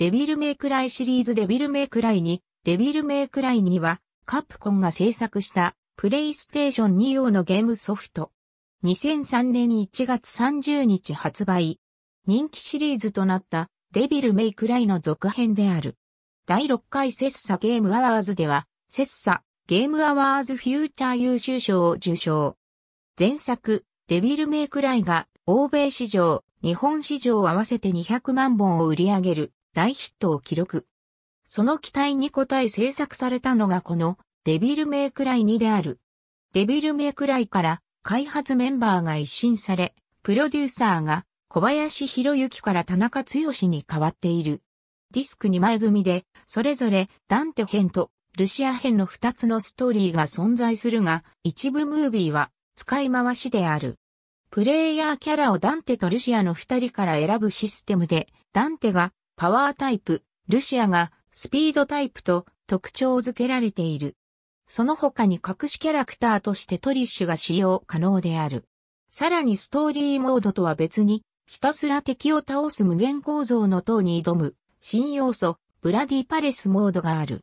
デビルメイクライシリーズデビルメイクライに、デビルメイクライには、カプコンが制作したプレイステーション2用のゲームソフト。2003年1月30日発売。人気シリーズとなったデビルメイクライの続編である。第6回セッサゲームアワーズでは、セッサゲームアワーズフューチャー優秀賞を受賞。前作、デビルメイクライが欧米市場、日本市場合わせて200万本を売り上げる大ヒットを記録。その期待に応え制作されたのがこのデビルメイクライ2である。デビルメイクライから開発メンバーが一新され、プロデューサーが小林博之から田中剛に変わっている。ディスク2枚組で、それぞれダンテ編とルシア編の2つのストーリーが存在するが、一部ムービーは使い回しである。プレイヤーキャラをダンテとルシアの2人から選ぶシステムで、ダンテがパワータイプ、ルシアがスピードタイプと特徴付けられている。その他に隠しキャラクターとしてトリッシュが使用可能である。さらにストーリーモードとは別に、ひたすら敵を倒す無限構造の塔に挑む、新要素、ブラディパレスモードがある。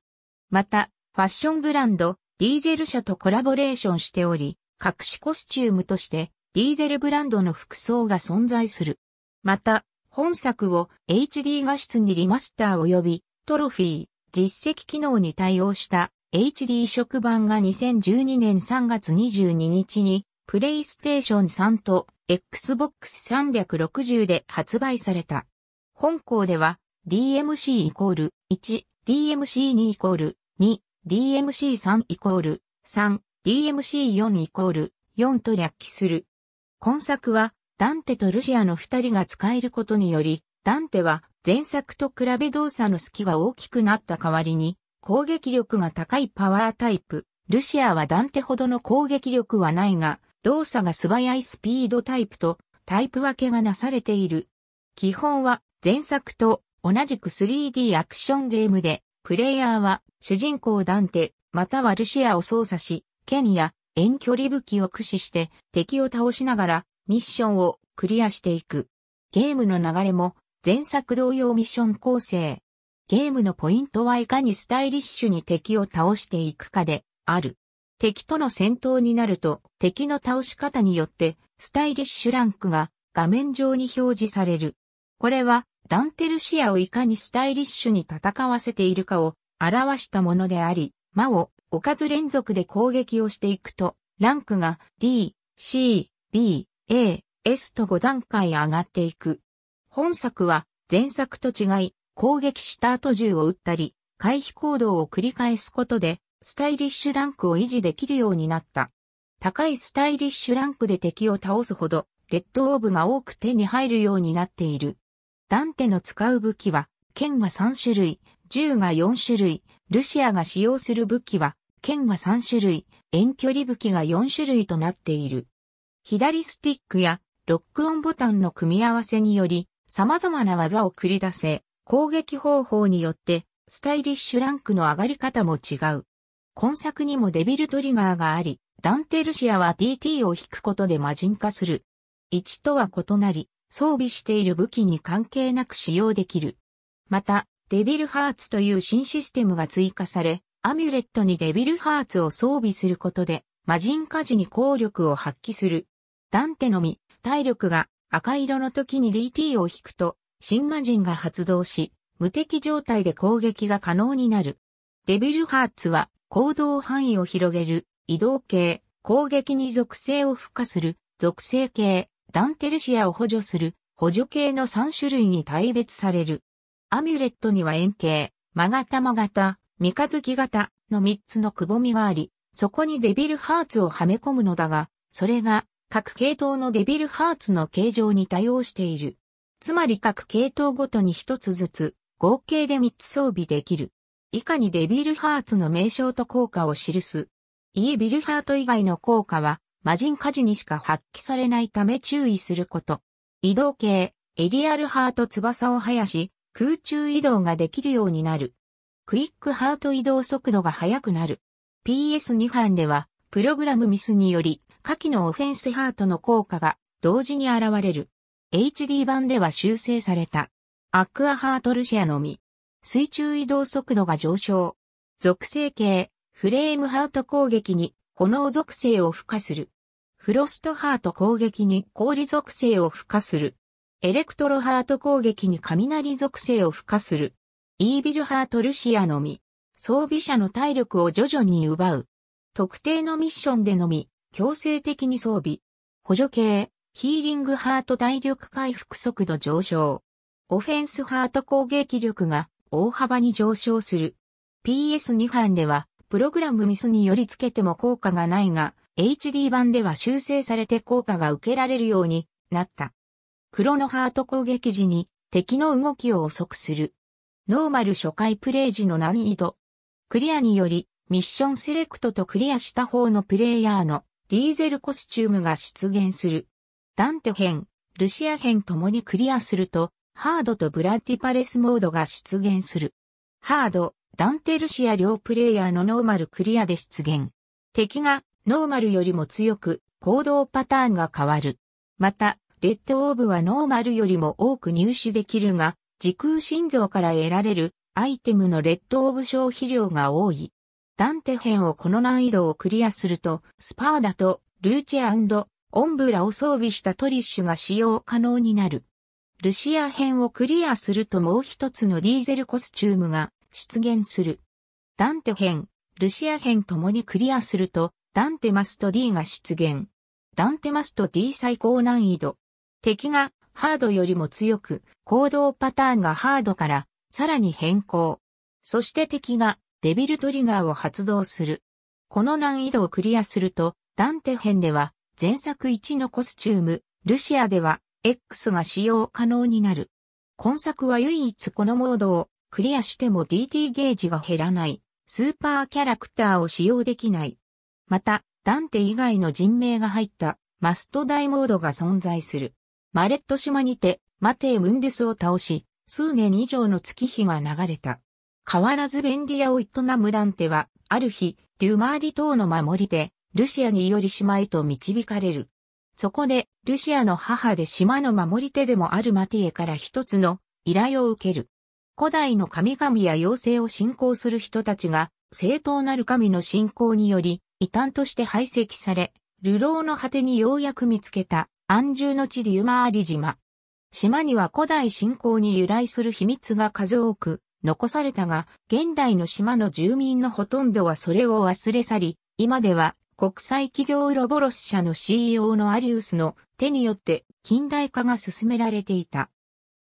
また、ファッションブランド、ディーゼル社とコラボレーションしており、隠しコスチュームとして、ディーゼルブランドの服装が存在する。また、本作を HD 画質にリマスター及びトロフィー、実績機能に対応した HD 移版が2012年3月22日にプレイステーション3と Xbox 360で発売された。本校では DMC イコール1、DMC2 イコール2、DMC3 イコール3、DMC4 イコール4と略記する。今作はダンテとルシアの二人が使えることにより、ダンテは前作と比べ動作の隙が大きくなった代わりに、攻撃力が高いパワータイプ。ルシアはダンテほどの攻撃力はないが、動作が素早いスピードタイプとタイプ分けがなされている。基本は前作と同じく 3D アクションゲームで、プレイヤーは主人公ダンテ、またはルシアを操作し、剣や遠距離武器を駆使して敵を倒しながらミッションをクリアしていく。ゲームの流れも前作同様ミッション構成。ゲームのポイントはいかにスタイリッシュに敵を倒していくかである。敵との戦闘になると敵の倒し方によってスタイリッシュランクが画面上に表示される。これはダンテルシアをいかにスタイリッシュに戦わせているかを表したものであり、魔をおかず連続で攻撃をしていくと、ランクが D、C、B、A、S と5段階上がっていく。本作は前作と違い、攻撃した後銃を撃ったり、回避行動を繰り返すことで、スタイリッシュランクを維持できるようになった。高いスタイリッシュランクで敵を倒すほど、レッドオーブが多く手に入るようになっている。ダンテの使う武器は、剣が3種類、銃が4種類、ルシアが使用する武器は、剣が3種類、遠距離武器が4種類となっている。左スティックやロックオンボタンの組み合わせにより様々な技を繰り出せ、攻撃方法によってスタイリッシュランクの上がり方も違う。今作にもデビルトリガーがあり、ダンテルシアは DT を引くことで魔人化する。1とは異なり、装備している武器に関係なく使用できる。また、デビルハーツという新システムが追加され、アミュレットにデビルハーツを装備することで、魔人化時に効力を発揮する。ダンテのみ、体力が赤色の時に DT を引くと、新魔人が発動し、無敵状態で攻撃が可能になる。デビルハーツは行動範囲を広げる、移動系、攻撃に属性を付加する、属性系、ダンテルシアを補助する、補助系の3種類に大別される。アミュレットには円形、マガタマ型、三日月型の3つのくぼみがあり、そこにデビルハーツをはめ込むのだが、それが各系統のデビルハーツの形状に対応している。つまり各系統ごとに一つずつ、合計で3つ装備できる。以下にデビルハーツの名称と効果を記す。イービルハート以外の効果は、魔人火事にしか発揮されないため注意すること。移動系、エリアルハート翼を生やし、空中移動ができるようになる。クイックハート移動速度が速くなる。PS2 班では、プログラムミスにより、下記のオフェンスハートの効果が同時に現れる。HD 版では修正された。アクアハートルシアのみ。水中移動速度が上昇。属性系、フレームハート攻撃に炎属性を付加する。フロストハート攻撃に氷属性を付加する。エレクトロハート攻撃に雷属性を付加する。イービルハートルシアのみ。装備者の体力を徐々に奪う。特定のミッションでのみ、強制的に装備。補助系、ヒーリングハート体力回復速度上昇。オフェンスハート攻撃力が大幅に上昇する。PS2 版では、プログラムミスによりつけても効果がないが、HD 版では修正されて効果が受けられるようになった。黒のハート攻撃時に敵の動きを遅くする。ノーマル初回プレイ時の難易度。クリアにより、ミッションセレクトとクリアした方のプレイヤーのディーゼルコスチュームが出現する。ダンテ編、ルシア編ともにクリアすると、ハードとブラッディパレスモードが出現する。ハード、ダンテルシア両プレイヤーのノーマルクリアで出現。敵がノーマルよりも強く行動パターンが変わる。また、レッドオーブはノーマルよりも多く入手できるが、時空心臓から得られるアイテムのレッドオーブ消費量が多い。ダンテ編をこの難易度をクリアすると、スパーダとルーチェオンブラを装備したトリッシュが使用可能になる。ルシア編をクリアするともう一つのディーゼルコスチュームが出現する。ダンテ編、ルシア編ともにクリアすると、ダンテマスト D が出現。ダンテマスト D 最高難易度。敵がハードよりも強く、行動パターンがハードからさらに変更。そして敵がデビルトリガーを発動する。この難易度をクリアすると、ダンテ編では前作1のコスチューム、ルシアでは X が使用可能になる。今作は唯一このモードをクリアしても DT ゲージが減らない、スーパーキャラクターを使用できない。また、ダンテ以外の人名が入ったマスト大モードが存在する。マレット島にて、マテイ・ムンデスを倒し、数年以上の月日が流れた。変わらず便利屋を営むダンテは、ある日、デュマーリ島の守りで、ルシアにより島へと導かれる。そこで、ルシアの母で島の守り手でもあるマティエから一つの依頼を受ける。古代の神々や妖精を信仰する人たちが、正当なる神の信仰により、異端として排斥され、流浪の果てにようやく見つけた、安住の地デュマーリ島。島には古代信仰に由来する秘密が数多く残されたが、現代の島の住民のほとんどはそれを忘れ去り、今では国際企業ロボロス社の CEO のアリウスの手によって近代化が進められていた。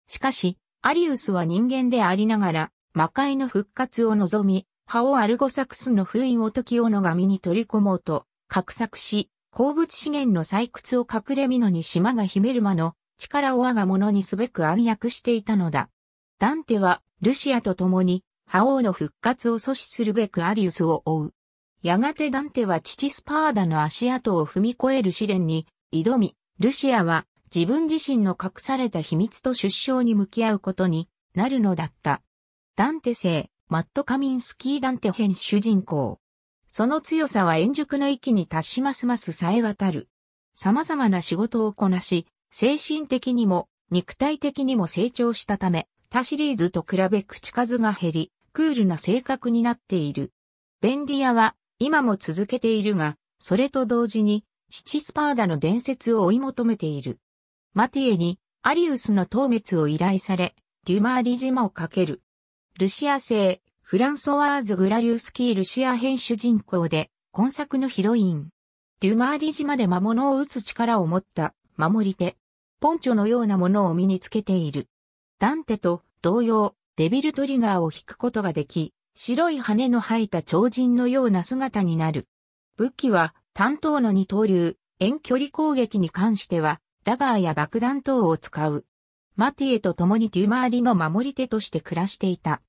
しかし、アリウスは人間でありながら、魔界の復活を望み、葉をアルゴサクスの封印を時をの神に取り込もうと、画策し、鉱物資源の採掘を隠れみのに島が秘める間の力を我が物にすべく暗躍していたのだ。ダンテはルシアと共に、覇王の復活を阻止するべくアリウスを追う。やがてダンテは父スパーダの足跡を踏み越える試練に挑み、ルシアは自分自身の隠された秘密と出生に向き合うことになるのだった。ダンテ生、マット・カミンスキー・ダンテ編主人公。その強さは円熟の域に達しますます冴え渡る。様々な仕事をこなし、精神的にも肉体的にも成長したため、他シリーズと比べ口数が減り、クールな性格になっている。便利屋は今も続けているが、それと同時に、父スパーダの伝説を追い求めている。マティエにアリウスの討滅を依頼され、デュマーリ島をかける。ルシア製、フランソワーズ・グラリウスキー・ルシア編主人公で、今作のヒロイン。デュマーリ島で魔物を撃つ力を持った、守り手。ポンチョのようなものを身につけている。ダンテと同様、デビルトリガーを引くことができ、白い羽の生えた超人のような姿になる。武器は、担当の二刀流、遠距離攻撃に関しては、ダガーや爆弾等を使う。マティエと共にデュマーリの守り手として暮らしていた。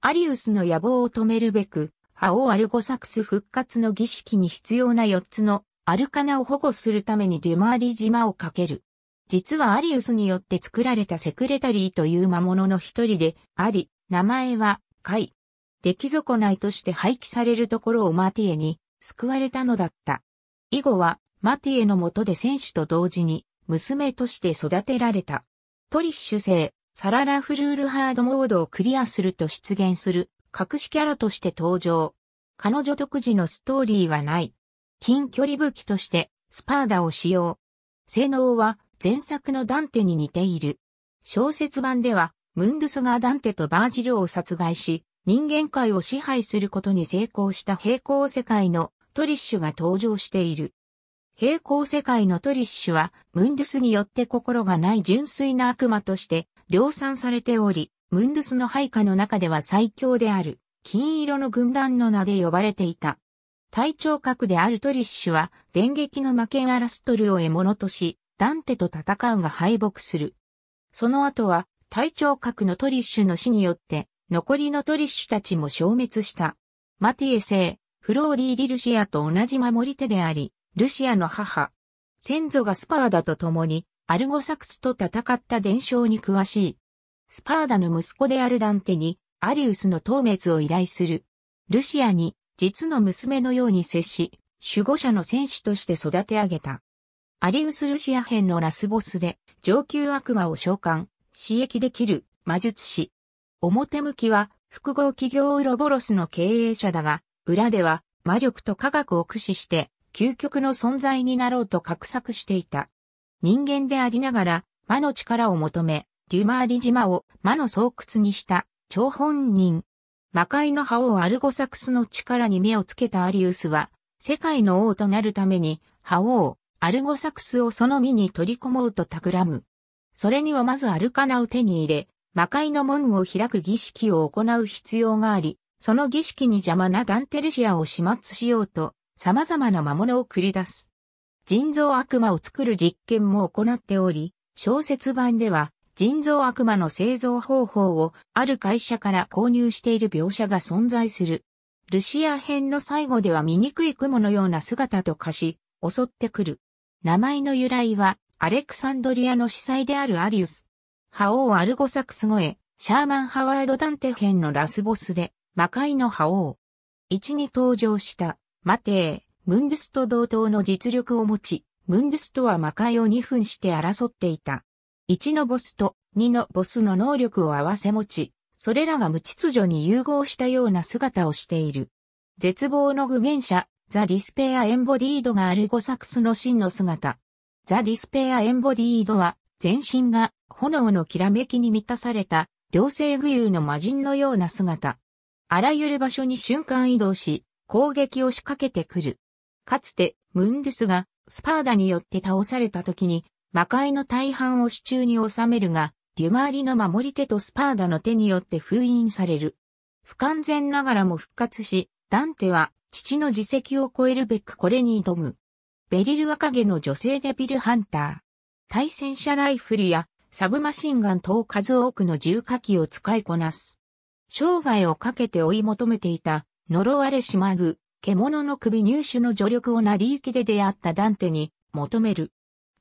アリウスの野望を止めるべく、ハオアルゴサクス復活の儀式に必要な4つのアルカナを保護するためにデュマーリ島をかける。実はアリウスによって作られたセクレタリーという魔物の一人で、あり、名前は、カイ。出来損ないとして廃棄されるところをマティエに救われたのだった。以後は、マティエのとで選手と同時に、娘として育てられた。トリッシュ製、サララフルールハードモードをクリアすると出現する、隠しキャラとして登場。彼女独自のストーリーはない。近距離武器として、スパーダを使用。性能は、前作のダンテに似ている。小説版では、ムンドゥスがダンテとバージルを殺害し、人間界を支配することに成功した平行世界のトリッシュが登場している。平行世界のトリッシュは、ムンドゥスによって心がない純粋な悪魔として量産されており、ムンドゥスの配下の中では最強である、金色の軍団の名で呼ばれていた。体調核であるトリッシュは、電撃の負けアラストルを獲物とし、ダンテと戦うが敗北する。その後は、隊長格のトリッシュの死によって、残りのトリッシュたちも消滅した。マティエ星、フローリー・リルシアと同じ守り手であり、ルシアの母。先祖がスパーダと共に、アルゴサクスと戦った伝承に詳しい。スパーダの息子であるダンテに、アリウスの討滅を依頼する。ルシアに、実の娘のように接し、守護者の戦士として育て上げた。アリウス・ルシア編のラスボスで、上級悪魔を召喚、刺激できる魔術師。表向きは、複合企業ウロボロスの経営者だが、裏では、魔力と科学を駆使して、究極の存在になろうと画策していた。人間でありながら、魔の力を求め、デュマーリ島を魔の巣窟にした、張本人。魔界の覇王アルゴサクスの力に目をつけたアリウスは、世界の王となるために、覇王、アルゴサクスをその身に取り込もうと企む。それにはまずアルカナを手に入れ、魔界の門を開く儀式を行う必要があり、その儀式に邪魔なダンテルシアを始末しようと、様々な魔物を繰り出す。人造悪魔を作る実験も行っており、小説版では人造悪魔の製造方法をある会社から購入している描写が存在する。ルシア編の最後では醜い雲のような姿と化し、襲ってくる。名前の由来は、アレクサンドリアの司祭であるアリウス。覇王アルゴサクス越え、シャーマン・ハワード・ダンテ編のラスボスで、魔界の覇王。1に登場した、マテー、ムンデスと同等の実力を持ち、ムンデスとは魔界を2分して争っていた。1のボスと2のボスの能力を合わせ持ち、それらが無秩序に融合したような姿をしている。絶望の具現者、ザ・ディスペア・エンボディードがアルゴサクスの真の姿。ザ・ディスペア・エンボディードは、全身が炎のきらめきに満たされた、両性具有の魔人のような姿。あらゆる場所に瞬間移動し、攻撃を仕掛けてくる。かつて、ムンドスがスパーダによって倒された時に、魔界の大半を手中に収めるが、デュマーリの守り手とスパーダの手によって封印される。不完全ながらも復活し、ダンテは父の自責を超えるべくこれに挑む。ベリル若毛の女性デビルハンター。対戦車ライフルやサブマシンガン等数多くの重火器を使いこなす。生涯をかけて追い求めていた呪われしまぐ、獣の首入手の助力を成り行きで出会ったダンテに求める。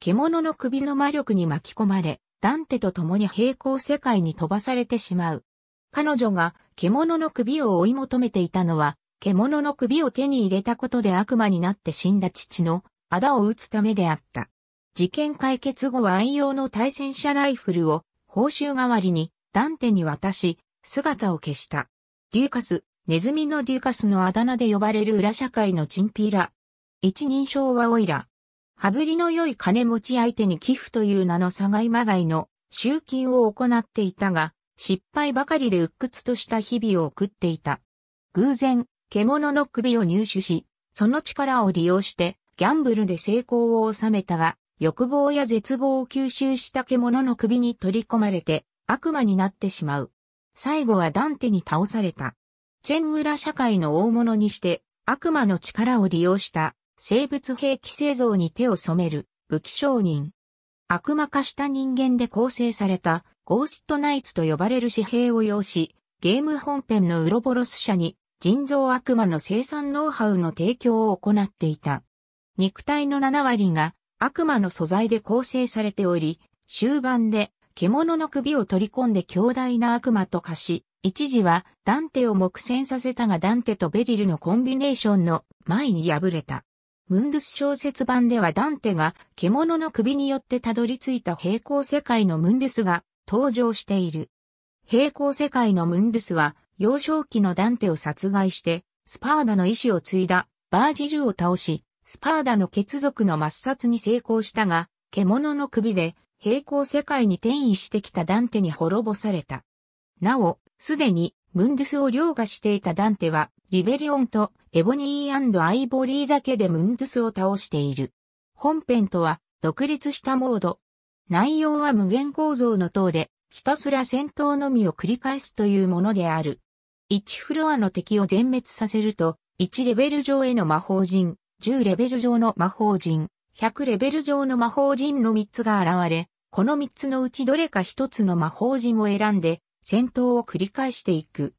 獣の首の魔力に巻き込まれ、ダンテと共に平行世界に飛ばされてしまう。彼女が獣の首を追い求めていたのは、獣の首を手に入れたことで悪魔になって死んだ父の仇を撃つためであった。事件解決後は愛用の対戦車ライフルを報酬代わりにダンテに渡し、姿を消した。デューカス、ネズミのデューカスのあだ名で呼ばれる裏社会のチンピラ。一人称はオイラ。羽振りの良い金持ち相手に寄付という名のがいまがいの集金を行っていたが、失敗ばかりで鬱屈とした日々を送っていた。偶然、獣の首を入手し、その力を利用して、ギャンブルで成功を収めたが、欲望や絶望を吸収した獣の首に取り込まれて、悪魔になってしまう。最後はダンテに倒された。チェンウラ社会の大物にして、悪魔の力を利用した生物兵器製造に手を染める武器商人。悪魔化した人間で構成されたゴーストナイツと呼ばれる紙幣を要し、ゲーム本編のウロボロス社に人造悪魔の生産ノウハウの提供を行っていた。肉体の7割が悪魔の素材で構成されており、終盤で獣の首を取り込んで強大な悪魔と化し、一時はダンテを目線させたがダンテとベリルのコンビネーションの前に敗れた。ムンドゥス小説版ではダンテが獣の首によってたどり着いた平行世界のムンドゥスが登場している。平行世界のムンドゥスは幼少期のダンテを殺害して、スパーダの意志を継いだバージルを倒し、スパーダの血族の抹殺に成功したが、獣の首で平行世界に転移してきたダンテに滅ぼされた。なお、すでにムンデスを凌駕していたダンテは、リベリオンとエボニーアイボリーだけでムンデスを倒している。本編とは独立したモード。内容は無限構造の塔で、ひたすら戦闘のみを繰り返すというものである。1フロアの敵を全滅させると、1レベル上への魔法陣、10レベル上の魔法陣、100レベル上の魔法陣の3つが現れ、この3つのうちどれか1つの魔法陣を選んで、戦闘を繰り返していく。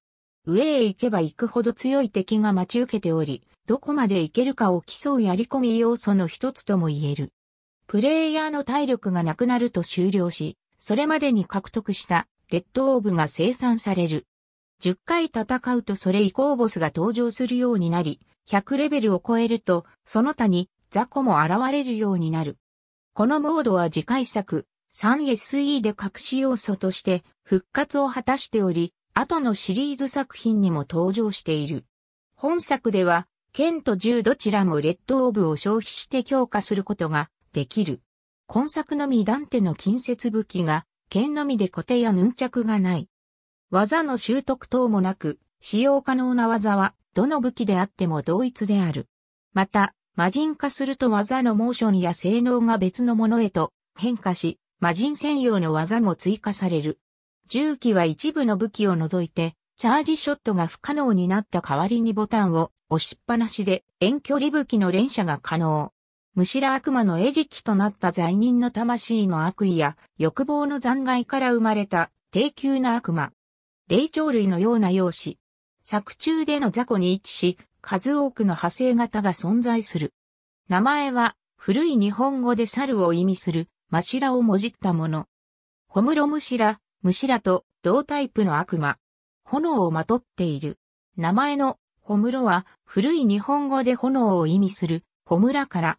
上へ行けば行くほど強い敵が待ち受けており、どこまで行けるかを競うやり込み要素の一つとも言える。プレイヤーの体力がなくなると終了し、それまでに獲得したレッドオーブが生産される。10回戦うとそれ以降ボスが登場するようになり、100レベルを超えると、その他に雑魚も現れるようになる。このモードは次回作 3SE で隠し要素として復活を果たしており、後のシリーズ作品にも登場している。本作では、剣と銃どちらもレッドオーブを消費して強化することができる。今作のみダンテの近接武器が、剣のみで固定やヌンチャクがない。技の習得等もなく、使用可能な技は、どの武器であっても同一である。また、魔人化すると技のモーションや性能が別のものへと変化し、魔人専用の技も追加される。銃器は一部の武器を除いて、チャージショットが不可能になった代わりにボタンを押しっぱなしで遠距離武器の連射が可能。むしろ悪魔の餌食となった罪人の魂の悪意や欲望の残骸から生まれた低級な悪魔。霊長類のような容姿。作中での雑魚に位置し、数多くの派生型が存在する。名前は、古い日本語で猿を意味する、マシラをもじったもの。ホムロムシラ、ムシラと同タイプの悪魔。炎をまとっている。名前の、ホムロは、古い日本語で炎を意味する、ホムラから。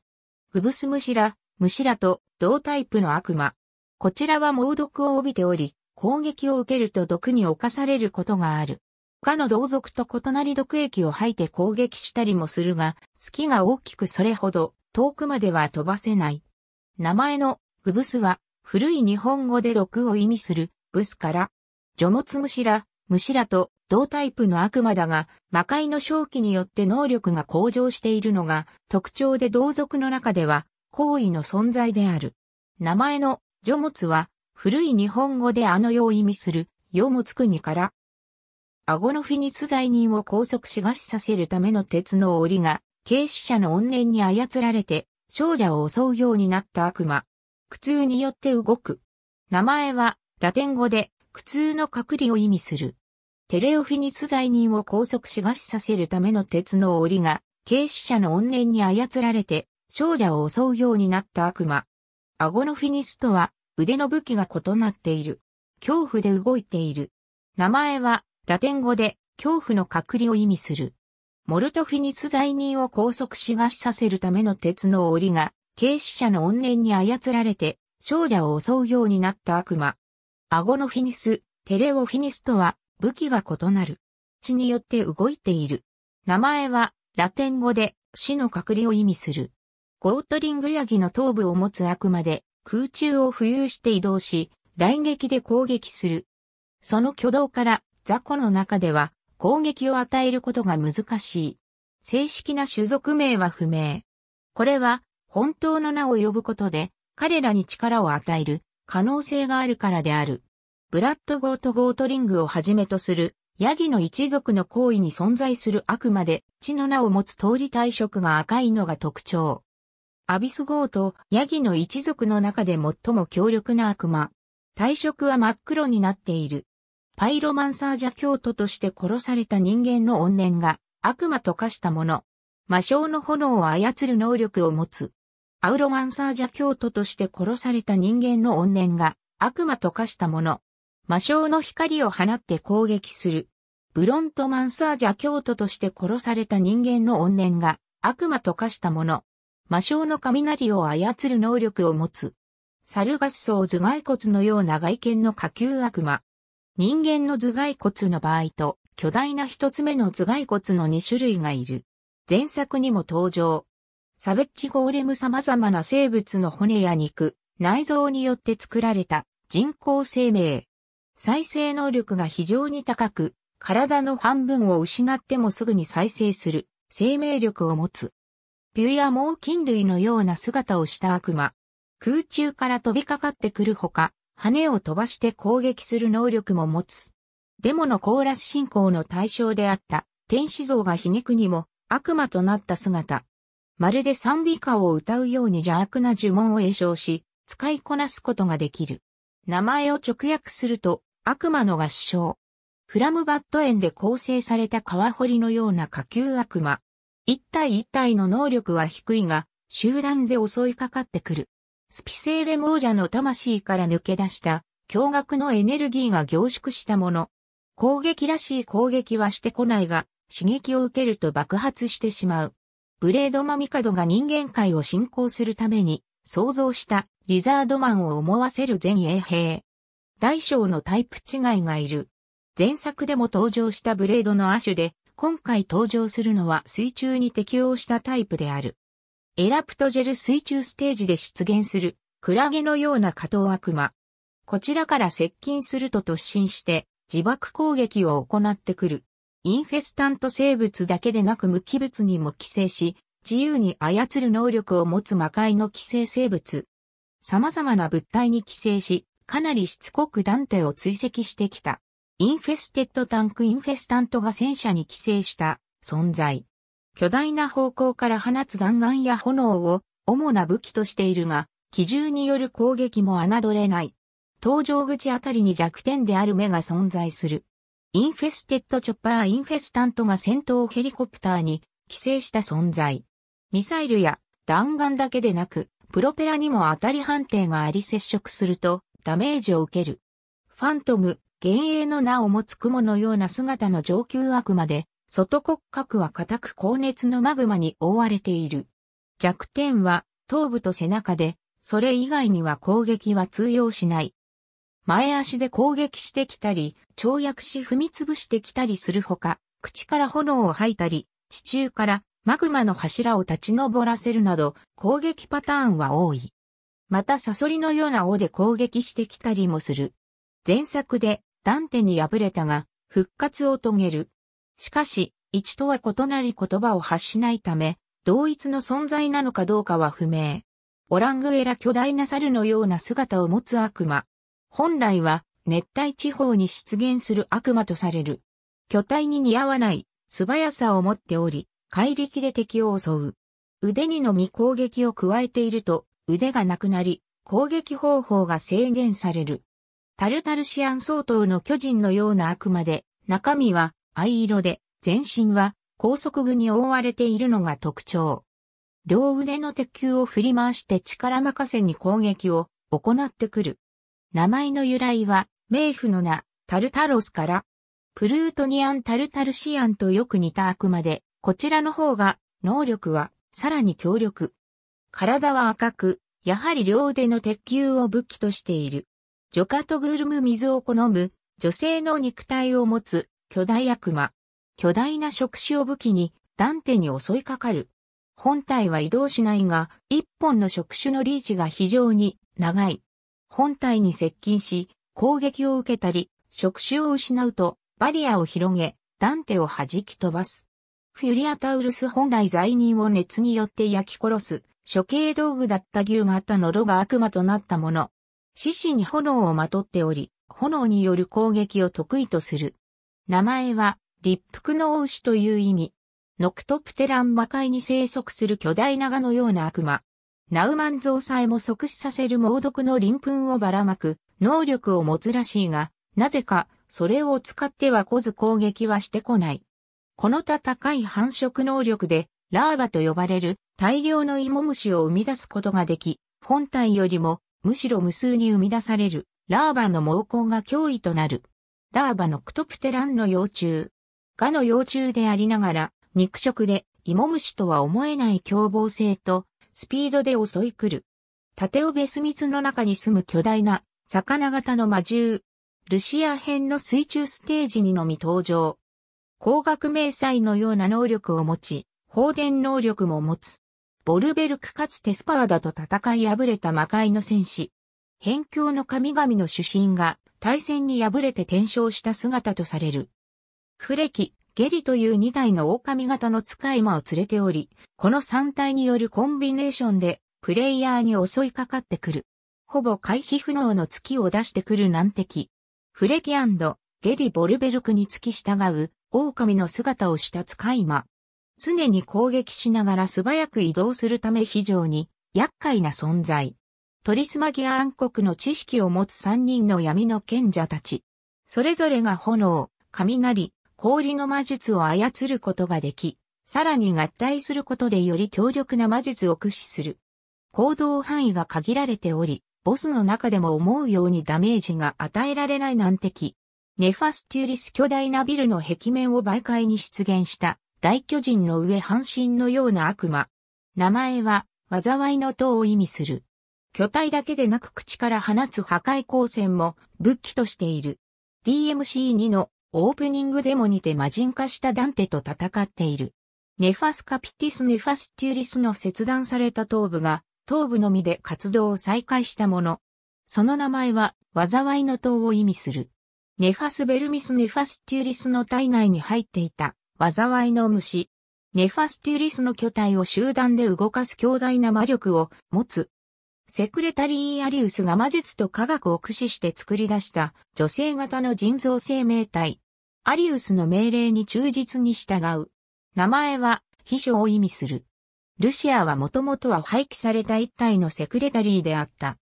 グブスムシラ、ムシラと同タイプの悪魔。こちらは猛毒を帯びており、攻撃を受けると毒に侵されることがある。他の同族と異なり毒液を吐いて攻撃したりもするが、隙が大きくそれほど遠くまでは飛ばせない。名前のグブスは古い日本語で毒を意味するブスから、除物ラ、ら、シらと同タイプの悪魔だが、魔界の正気によって能力が向上しているのが特徴で同族の中では行為の存在である。名前の除物は古い日本語であの世を意味する、世もつくにから、顎のフィニス罪人を拘束し餓死させるための鉄の檻が、軽視者の怨念に操られて、少女を襲うようになった悪魔。苦痛によって動く。名前は、ラテン語で、苦痛の隔離を意味する。テレオフィニス罪人を拘束し餓死させるための鉄の檻が、軽視者の怨念に操られて、少女を襲うようになった悪魔。顎のフィニスとは、腕の武器が異なっている。恐怖で動いている。名前は、ラテン語で、恐怖の隔離を意味する。モルトフィニス罪人を拘束し餓死させるための鉄の檻が、軽死者の怨念に操られて、少者を襲うようになった悪魔。アゴノフィニス、テレオフィニスとは、武器が異なる。血によって動いている。名前は、ラテン語で、死の隔離を意味する。ゴートリングヤギの頭部を持つ悪魔で、空中を浮遊して移動し、雷撃で攻撃する。その挙動から、雑魚の中では、攻撃を与えることが難しい。正式な種族名は不明。これは、本当の名を呼ぶことで、彼らに力を与える可能性があるからである。ブラッドゴートゴートリングをはじめとする、ヤギの一族の行為に存在するあくまで、血の名を持つ通り体色が赤いのが特徴。アビス号とヤギの一族の中で最も強力な悪魔。体色は真っ黒になっている。パイロマンサージャ教徒として殺された人間の怨念が悪魔と化したもの。魔性の炎を操る能力を持つ。アウロマンサージャ教徒として殺された人間の怨念が悪魔と化したもの。魔性の光を放って攻撃する。ブロントマンサージャ教徒として殺された人間の怨念が悪魔と化したもの。魔性の雷を操る能力を持つ。サルガッソー頭蓋骨のような外見の下級悪魔。人間の頭蓋骨の場合と、巨大な一つ目の頭蓋骨の二種類がいる。前作にも登場。サベッチゴーレム様々な生物の骨や肉、内臓によって作られた人工生命。再生能力が非常に高く、体の半分を失ってもすぐに再生する生命力を持つ。竜や猛禽類のような姿をした悪魔。空中から飛びかかってくるほか、羽を飛ばして攻撃する能力も持つ。デモのコーラス進行の対象であった天使像が皮肉にも悪魔となった姿。まるで賛美歌を歌うように邪悪な呪文を詠唱し、使いこなすことができる。名前を直訳すると、悪魔の合唱。フラムバット園で構成された川堀のような下級悪魔。一体一体の能力は低いが、集団で襲いかかってくる。スピセーレ亡者の魂から抜け出した驚愕のエネルギーが凝縮したもの。攻撃らしい攻撃はしてこないが、刺激を受けると爆発してしまう。ブレードマミカドが人間界を進行するために想像したリザードマンを思わせる前衛兵。大小のタイプ違いがいる。前作でも登場したブレードの亜種で今回登場するのは水中に適応したタイプである。エラプトジェル水中ステージで出現するクラゲのような加藤悪魔。こちらから接近すると突進して自爆攻撃を行ってくる。インフェスタント生物だけでなく無機物にも寄生し、自由に操る能力を持つ魔界の寄生生物。様々な物体に寄生し、かなりしつこくダンテを追跡してきた。インフェステッドタンクインフェスタントが戦車に寄生した存在。巨大な方向から放つ弾丸や炎を主な武器としているが、機銃による攻撃も侮れない。搭乗口あたりに弱点である目が存在する。インフェステッドチョッパーインフェスタントが戦闘ヘリコプターに寄生した存在。ミサイルや弾丸だけでなく、プロペラにも当たり判定があり接触するとダメージを受ける。ファントム、幻影の名を持つ雲のような姿の上級悪魔で、外骨格は固く高熱のマグマに覆われている。弱点は頭部と背中で、それ以外には攻撃は通用しない。前足で攻撃してきたり、跳躍し踏み潰してきたりするほか、口から炎を吐いたり、地中からマグマの柱を立ち上らせるなど、攻撃パターンは多い。またサソリのような尾で攻撃してきたりもする。前作でダンテに敗れたが、復活を遂げる。しかし、一とは異なり言葉を発しないため、同一の存在なのかどうかは不明。オラングエラ巨大な猿のような姿を持つ悪魔。本来は熱帯地方に出現する悪魔とされる。巨体に似合わない素早さを持っており、怪力で敵を襲う。腕にのみ攻撃を加えていると腕がなくなり、攻撃方法が制限される。タルタルシアン相当の巨人のような悪魔で、中身は藍色で、全身は高速具に覆われているのが特徴。両腕の鉄球を振り回して力任せに攻撃を行ってくる。名前の由来は、冥府の名、タルタロスから、プルートニアンタルタルシアンとよく似た悪魔で、こちらの方が、能力は、さらに強力。体は赤く、やはり両腕の鉄球を武器としている。ジョカトグルム水を好む、女性の肉体を持つ、巨大悪魔。巨大な触手を武器に、ダンテに襲いかかる。本体は移動しないが、一本の触手のリーチが非常に長い。本体に接近し、攻撃を受けたり、触手を失うと、バリアを広げ、ダンテを弾き飛ばす。フュリアタウルス本来罪人を熱によって焼き殺す、処刑道具だった牛があったのロが悪魔となったもの。獅子に炎をまとっており、炎による攻撃を得意とする。名前は、立腹の王子という意味。ノクトプテラン魔界に生息する巨大長のような悪魔。ナウマンゾウさえも即死させる猛毒の鱗粉をばらまく、能力を持つらしいが、なぜか、それを使っては来ず攻撃はしてこない。この戦い繁殖能力で、ラーバと呼ばれる大量の芋虫を生み出すことができ、本体よりもむしろ無数に生み出される、ラーバの猛根が脅威となる。ラーバのクトプテランの幼虫。ガの幼虫でありながら、肉食で、芋虫とは思えない凶暴性と、スピードで襲い来る。縦尾ベスミツの中に住む巨大な、魚型の魔獣。ルシア編の水中ステージにのみ登場。光学迷彩のような能力を持ち、放電能力も持つ。ボルベルクかつテスパーダと戦い敗れた魔界の戦士。辺境の神々の主神が対戦に敗れて転生した姿とされる。フレキ、ゲリという2体の狼型の使い魔を連れており、この3体によるコンビネーションでプレイヤーに襲いかかってくる。ほぼ回避不能の月を出してくる難敵。フレキゲリ・ボルベルクに付き従う、狼の姿をした使い魔。常に攻撃しながら素早く移動するため非常に厄介な存在。トリスマギア暗黒の知識を持つ三人の闇の賢者たち。それぞれが炎、雷、氷の魔術を操ることができ、さらに合体することでより強力な魔術を駆使する。行動範囲が限られており、ボスの中でも思うようにダメージが与えられない難敵。ネファステュリス巨大なビルの壁面を媒介に出現した大巨人の上半身のような悪魔。名前は、災いの塔を意味する。巨体だけでなく口から放つ破壊光線も武器としている。DMC2 のオープニングデモにて魔人化したダンテと戦っている。ネファスカピティス・ネファステュリスの切断された頭部が頭部のみで活動を再開したもの。その名前は災いの塔を意味する。ネファス・ベルミス・ネファステュリスの体内に入っていた災いの虫。ネファステュリスの巨体を集団で動かす強大な魔力を持つ。セクレタリー・アリウスが魔術と科学を駆使して作り出した女性型の人造生命体。アリウスの命令に忠実に従う。名前は秘書を意味する。ルシアはもともとは廃棄された一体のセクレタリーであった。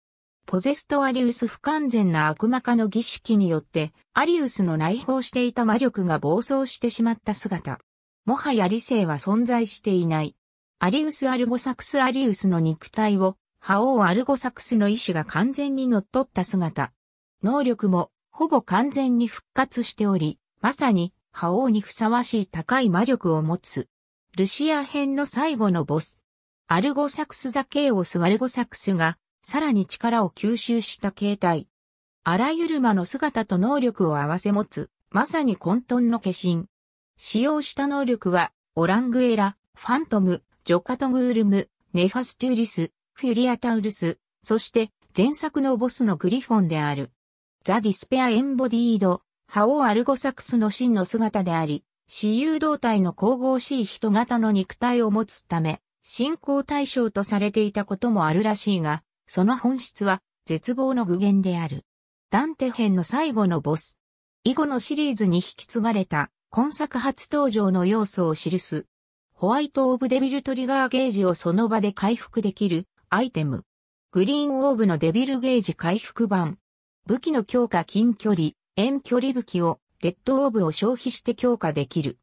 ポゼストアリウス不完全な悪魔化の儀式によって、アリウスの内包していた魔力が暴走してしまった姿。もはや理性は存在していない。アリウス・アルゴサクス・アリウスの肉体を、覇王アルゴサクスの意志が完全に乗っ取った姿。能力も、ほぼ完全に復活しており、まさに、覇王にふさわしい高い魔力を持つ。ルシア編の最後のボス。アルゴサクス・ザ・ケイオス・アルゴサクスが、さらに力を吸収した形態。あらゆる魔の姿と能力を合わせ持つ、まさに混沌の化身。使用した能力は、オラングエラ、ファントム、ジョカトグールム、ネファストゥーリス、フュリアタウルス、そして前作のボスのグリフォンである。ザ・ディスペア・エンボディード、ハオ・アルゴサクスの真の姿であり、私有動体の神々しい人型の肉体を持つため、信仰対象とされていたこともあるらしいが、その本質は絶望の具現である。ダンテ編の最後のボス。以後のシリーズに引き継がれた今作初登場の要素を記す。ホワイト・オブ・デビル・トリガーゲージをその場で回復できるアイテム。グリーン・オーブのデビルゲージ回復版。武器の強化近距離、遠距離武器をレッド・オーブを消費して強化できる。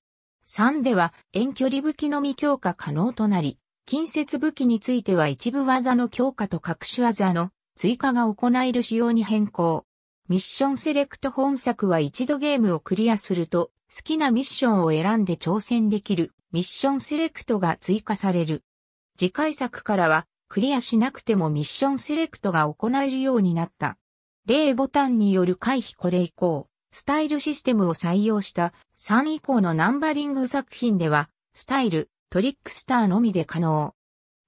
3では遠距離武器のみ強化可能となり、近接武器については一部技の強化と各種技の追加が行える仕様に変更。ミッションセレクト本作は一度ゲームをクリアすると好きなミッションを選んで挑戦できるミッションセレクトが追加される。次回作からはクリアしなくてもミッションセレクトが行えるようになった。例ボタンによる回避これ以降、スタイルシステムを採用した3以降のナンバリング作品では、スタイル、トリックスターのみで可能。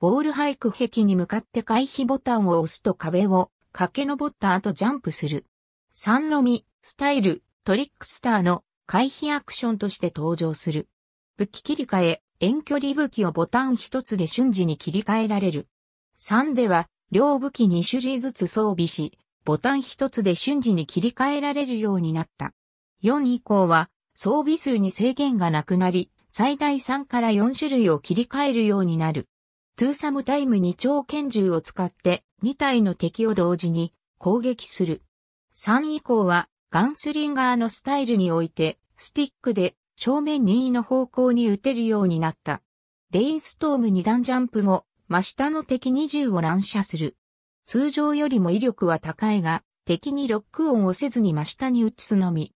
ボールハイク壁に向かって回避ボタンを押すと壁を駆け上った後ジャンプする。3のみ、スタイル、トリックスターの回避アクションとして登場する。武器切り替え、遠距離武器をボタン一つで瞬時に切り替えられる。3では、両武器2種類ずつ装備し、ボタン一つで瞬時に切り替えられるようになった。4以降は、装備数に制限がなくなり、最大3から4種類を切り替えるようになる。トゥーサムタイムに丁拳銃を使って2体の敵を同時に攻撃する。3以降はガンスリンガーのスタイルにおいてスティックで正面任意の方向に打てるようになった。レインストーム2段ジャンプ後、真下の敵20を乱射する。通常よりも威力は高いが、敵にロックオンをせずに真下に打つのみ。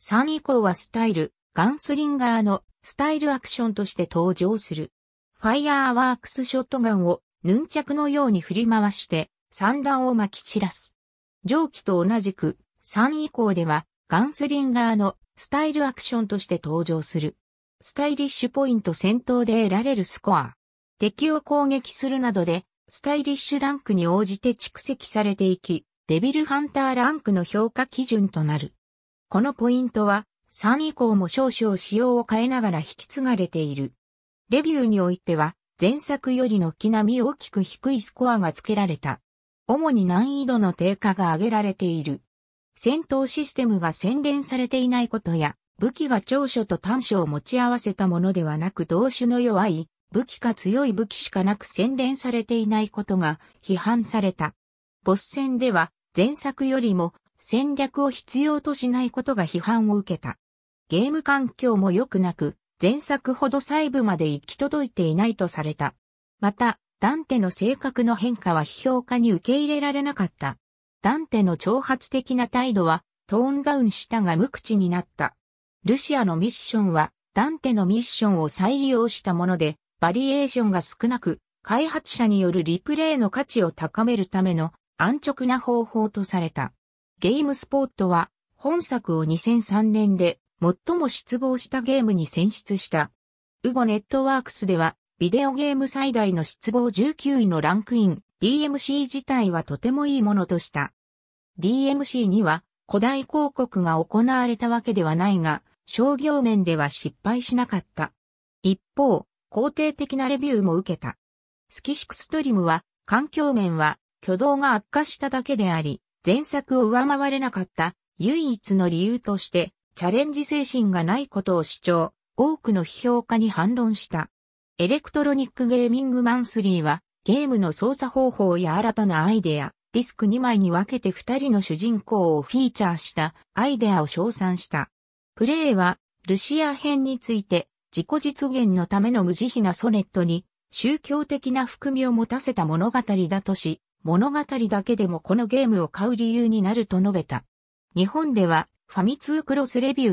3以降はスタイル、ガンスリンガーのスタイルアクションとして登場する。ファイヤーワークスショットガンをヌンチャクのように振り回して散弾を撒き散らす。上記と同じく3以降ではガンスリンガーのスタイルアクションとして登場する。スタイリッシュポイント戦闘で得られるスコア。敵を攻撃するなどでスタイリッシュランクに応じて蓄積されていき、デビルハンターランクの評価基準となる。このポイントは3以降も少々仕様を変えながら引き継がれている。レビューにおいては、前作よりの気並み大きく低いスコアが付けられた。主に難易度の低下が挙げられている。戦闘システムが洗練されていないことや、武器が長所と短所を持ち合わせたものではなく同種の弱い、武器か強い武器しかなく洗練されていないことが批判された。ボス戦では前作よりも戦略を必要としないことが批判を受けた。ゲーム環境も良くなく、前作ほど細部まで行き届いていないとされた。また、ダンテの性格の変化は批評家に受け入れられなかった。ダンテの挑発的な態度はトーンダウンしたが無口になった。ルシアのミッションはダンテのミッションを再利用したもので、バリエーションが少なく、開発者によるリプレイの価値を高めるための安直な方法とされた。ゲームスポットは本作を2003年で最も失望したゲームに選出した。ウゴネットワークスではビデオゲーム最大の失望19位のランクイン DMC 自体はとてもいいものとした。DMC には古代広告が行われたわけではないが商業面では失敗しなかった。一方、肯定的なレビューも受けた。スキシクストリムは環境面は挙動が悪化しただけであり、前作を上回れなかった唯一の理由として、チャレンジ精神がないことを主張、多くの批評家に反論した。エレクトロニックゲーミングマンスリーは、ゲームの操作方法や新たなアイデア、ディスク2枚に分けて2人の主人公をフィーチャーしたアイデアを称賛した。プレイは、ルシア編について、自己実現のための無慈悲なソネットに、宗教的な含みを持たせた物語だとし、物語だけでもこのゲームを買う理由になると述べた。日本ではファミ通クロスレビュー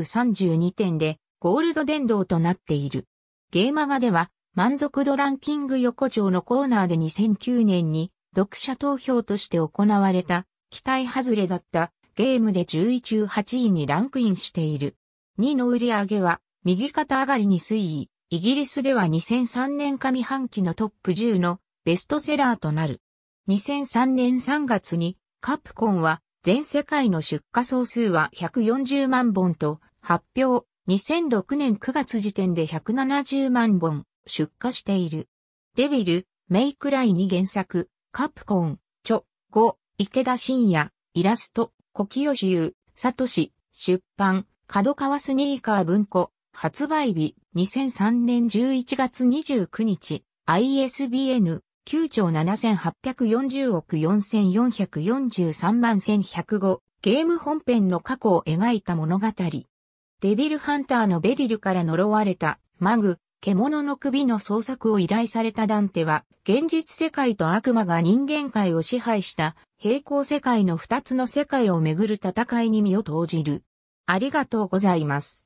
32点でゴールド伝道となっている。ゲーマガでは満足度ランキング横丁のコーナーで2009年に読者投票として行われた期待外れだったゲームで10位中8位にランクインしている。2の売り上げは右肩上がりに推移、イギリスでは2003年上半期のトップ10のベストセラーとなる。2003年3月にカプコンは全世界の出荷総数は140万本と発表。2006年9月時点で170万本出荷している。デビル、メイクライに原作、カプコン、チョ、ゴ、池田信也、イラスト、小清優、サトシ、出版、角川スニーカー文庫、発売日、2003年11月29日、ISBN 9兆7840億4443万1105ゲーム本編の過去を描いた物語。デビルハンターのベリルから呪われたマグ、獣の首の捜索を依頼されたダンテは、現実世界と悪魔が人間界を支配した平行世界の二つの世界をめぐる戦いに身を投じる。ありがとうございます。